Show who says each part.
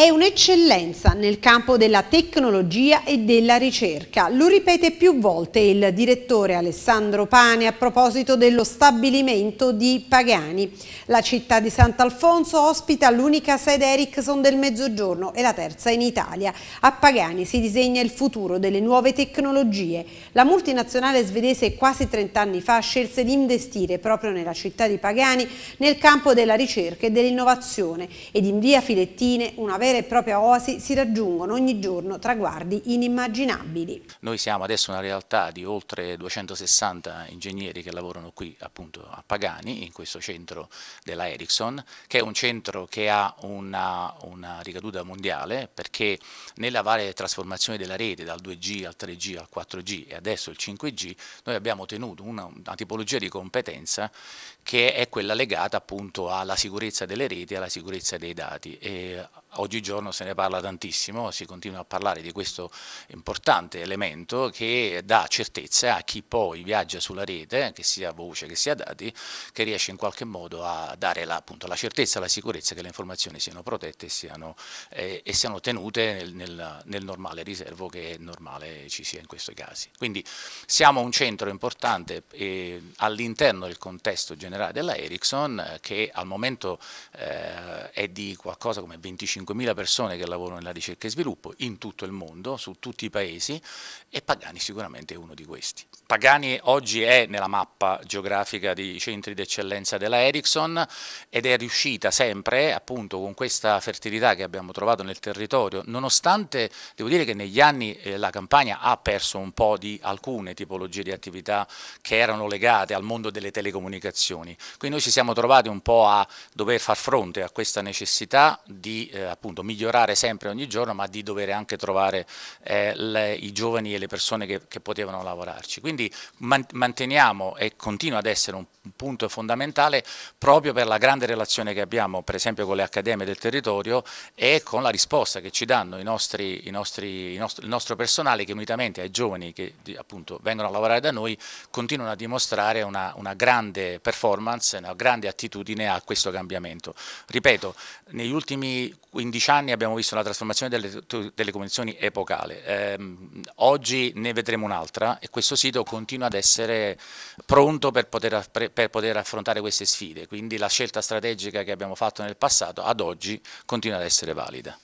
Speaker 1: È un'eccellenza nel campo della tecnologia e della ricerca. Lo ripete più volte il direttore Alessandro Pane a proposito dello stabilimento di Pagani. La città di Sant'Alfonso ospita l'unica sede Ericsson del Mezzogiorno e la terza in Italia. A Pagani si disegna il futuro delle nuove tecnologie. La multinazionale svedese quasi 30 anni fa scelse di investire proprio nella città di Pagani nel campo della ricerca e dell'innovazione ed in via Filettine una vera vera e propria oasi si raggiungono ogni giorno traguardi inimmaginabili.
Speaker 2: Noi siamo adesso una realtà di oltre 260 ingegneri che lavorano qui appunto a Pagani, in questo centro della Ericsson, che è un centro che ha una, una ricaduta mondiale perché nella varie trasformazioni della rete dal 2G al 3G al 4G e adesso il 5G noi abbiamo ottenuto una, una tipologia di competenza che è quella legata appunto alla sicurezza delle reti e alla sicurezza dei dati. E Oggigiorno se ne parla tantissimo, si continua a parlare di questo importante elemento che dà certezza a chi poi viaggia sulla rete, che sia voce, che sia dati, che riesce in qualche modo a dare la, appunto, la certezza, la sicurezza che le informazioni siano protette e siano, eh, e siano tenute nel, nel, nel, normale riservo che è normale ci sia in questi casi. Quindi siamo un centro importante eh, all'interno del contesto generale della Ericsson eh, che al momento eh, è di qualcosa come 25 5.000 persone che lavorano nella ricerca e sviluppo in tutto il mondo, su tutti i paesi, e Pagani sicuramente è uno di questi. Pagani oggi è nella mappa geografica dei centri d'eccellenza della Ericsson ed è riuscita sempre, appunto con questa fertilità che abbiamo trovato nel territorio, nonostante, devo dire che negli anni eh, la campagna ha perso un po' di alcune tipologie di attività che erano legate al mondo delle telecomunicazioni. Quindi noi ci siamo trovati un po' a dover far fronte a questa necessità di eh, appunto migliorare sempre ogni giorno, ma di dover anche trovare eh, le, i giovani e le persone che, che potevano lavorarci. Quindi man, manteniamo e continua ad essere un punto fondamentale proprio per la grande relazione che abbiamo per esempio con le accademie del territorio e con la risposta che ci danno i nostri, i nostri, il, nostro, il, nostro, personale che unitamente ai giovani che appunto vengono a lavorare da noi continuano a dimostrare una, una grande performance, una grande attitudine a questo cambiamento. Ripeto, negli ultimi 15 anni abbiamo visto una trasformazione delle comunicazioni epocale. Eh, oggi ne vedremo un'altra e questo sito continua ad essere pronto per poter, per poter, affrontare queste sfide, quindi la scelta strategica che abbiamo fatto nel passato ad oggi continua ad essere valida.